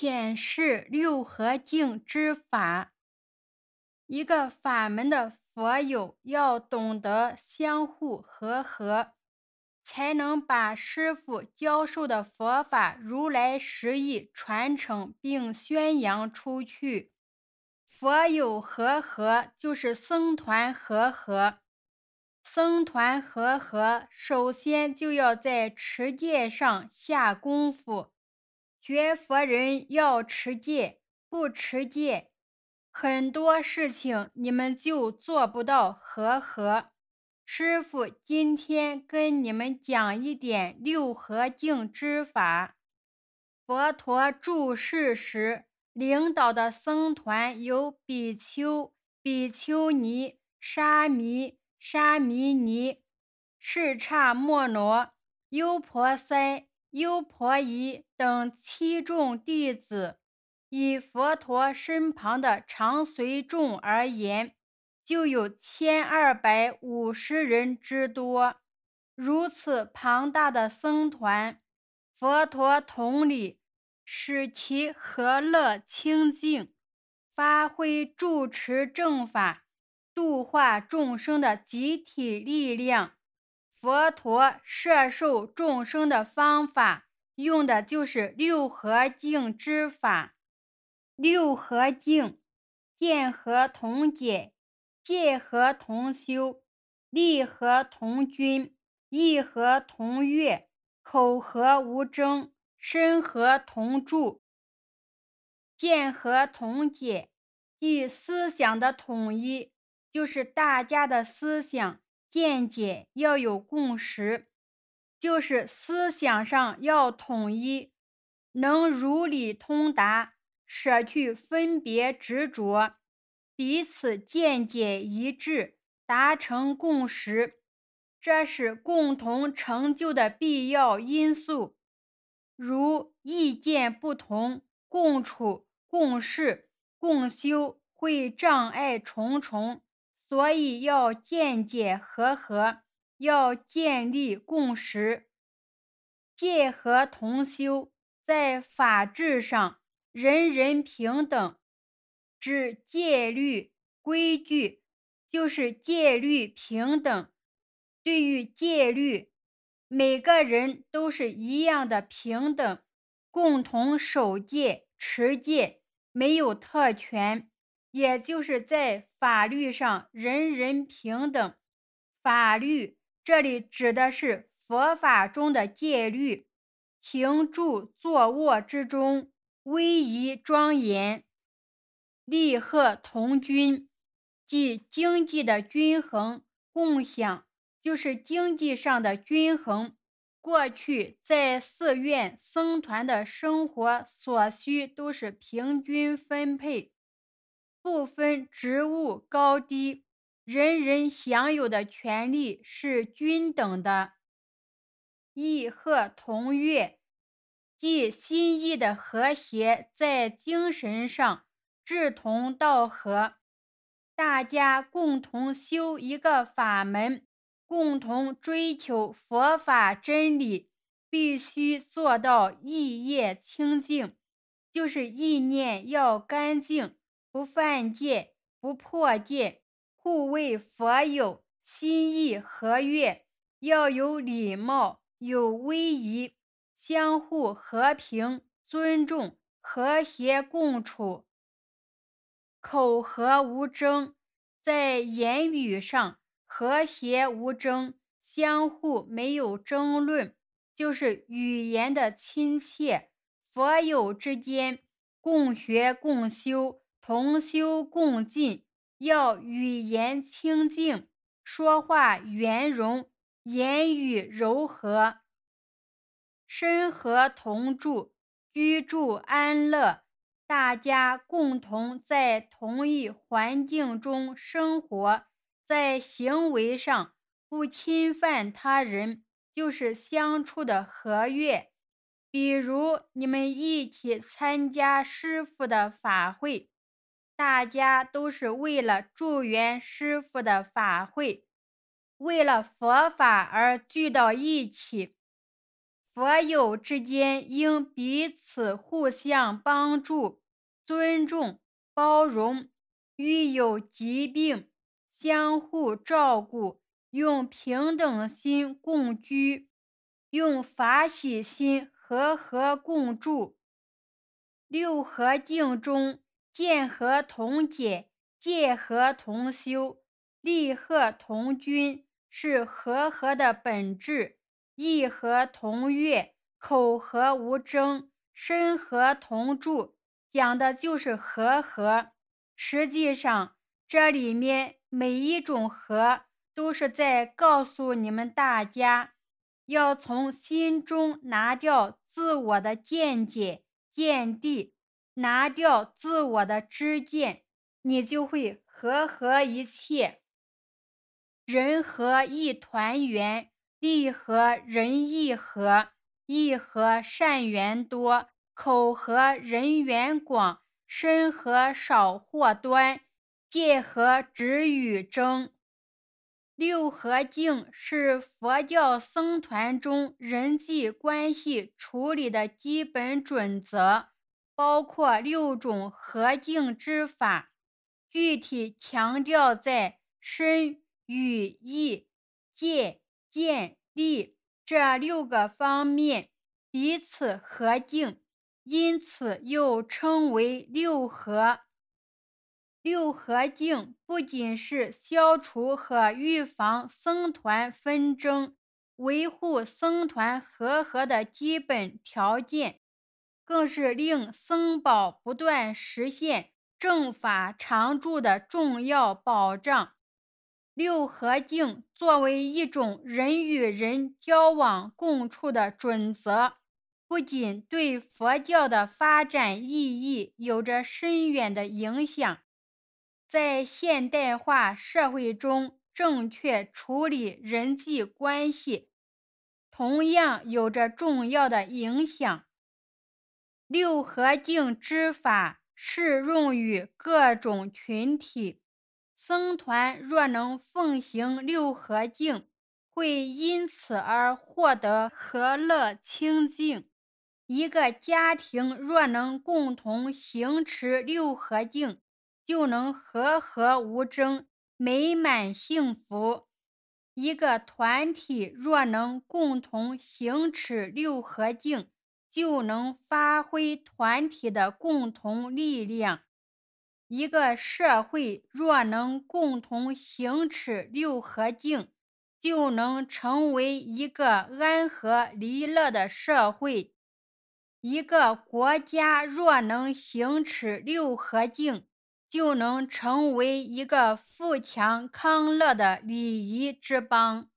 显示六合境之法。一个法门的佛友要懂得相互和合，才能把师父教授的佛法、如来实意传承并宣扬出去。佛友和合，就是僧团和合。僧团和合，首先就要在持戒上下功夫。学佛人要持戒，不持戒，很多事情你们就做不到。和合。师傅今天跟你们讲一点六合敬之法。佛陀住世时，领导的僧团有比丘、比丘尼、沙弥、沙弥尼、释迦摩罗、优婆塞。优婆夷等七众弟子，以佛陀身旁的常随众而言，就有千二百五十人之多。如此庞大的僧团，佛陀统领，使其和乐清净，发挥住持正法、度化众生的集体力量。佛陀摄受众生的方法，用的就是六合敬之法。六合敬，见和同解，戒和同修，利和同均，意和同悦，口和无争，身和同住。见和同解，即思想的统一，就是大家的思想。见解要有共识，就是思想上要统一，能如理通达，舍去分别执着，彼此见解一致，达成共识，这是共同成就的必要因素。如意见不同，共处、共事、共修会障碍重重。所以要见解和合，要建立共识，戒和同修，在法治上人人平等，指戒律规矩就是戒律平等。对于戒律，每个人都是一样的平等，共同守戒持戒，没有特权。也就是在法律上人人平等，法律这里指的是佛法中的戒律。行住坐卧之中，威仪庄严，利贺同均，即经济的均衡共享，就是经济上的均衡。过去在寺院僧团的生活所需都是平均分配。不分职务高低，人人享有的权利是均等的。意和同悦，即心意的和谐，在精神上志同道合，大家共同修一个法门，共同追求佛法真理，必须做到意业清净，就是意念要干净。不犯戒，不破戒，护卫佛友心意和悦，要有礼貌，有威仪，相互和平、尊重、和谐共处，口和无争，在言语上和谐无争，相互没有争论，就是语言的亲切。佛友之间共学共修。同修共进，要语言清净，说话圆融，言语柔和。身和同住，居住安乐，大家共同在同一环境中生活，在行为上不侵犯他人，就是相处的和悦。比如你们一起参加师傅的法会。大家都是为了助缘师傅的法会，为了佛法而聚到一起。佛友之间应彼此互相帮助、尊重、包容。遇有疾病，相互照顾；用平等心共居，用法喜心和和共住。六合敬中。见和同解，见和同修，利和同君，是和合的本质；意和同悦，口和无争，身和同住，讲的就是和合。实际上，这里面每一种和都是在告诉你们大家，要从心中拿掉自我的见解、见地。拿掉自我的知见，你就会和合一切。人和一团圆，利和人意和，意和善缘多，口和人缘广，身和少祸端，戒和止与争。六合境是佛教僧团中人际关系处理的基本准则。包括六种和敬之法，具体强调在身、语、意、戒、见、力这六个方面彼此和敬，因此又称为六合。六合境不仅是消除和预防僧团纷争、维护僧团和合的基本条件。更是令僧宝不断实现正法常住的重要保障。六合敬作为一种人与人交往共处的准则，不仅对佛教的发展意义有着深远的影响，在现代化社会中，正确处理人际关系同样有着重要的影响。六合敬之法适用于各种群体。僧团若能奉行六合敬，会因此而获得和乐清净。一个家庭若能共同行持六合敬，就能和和无争，美满幸福。一个团体若能共同行持六合敬，就能发挥团体的共同力量。一个社会若能共同行持六和敬，就能成为一个安和离乐的社会；一个国家若能行持六和敬，就能成为一个富强康乐的礼仪之邦。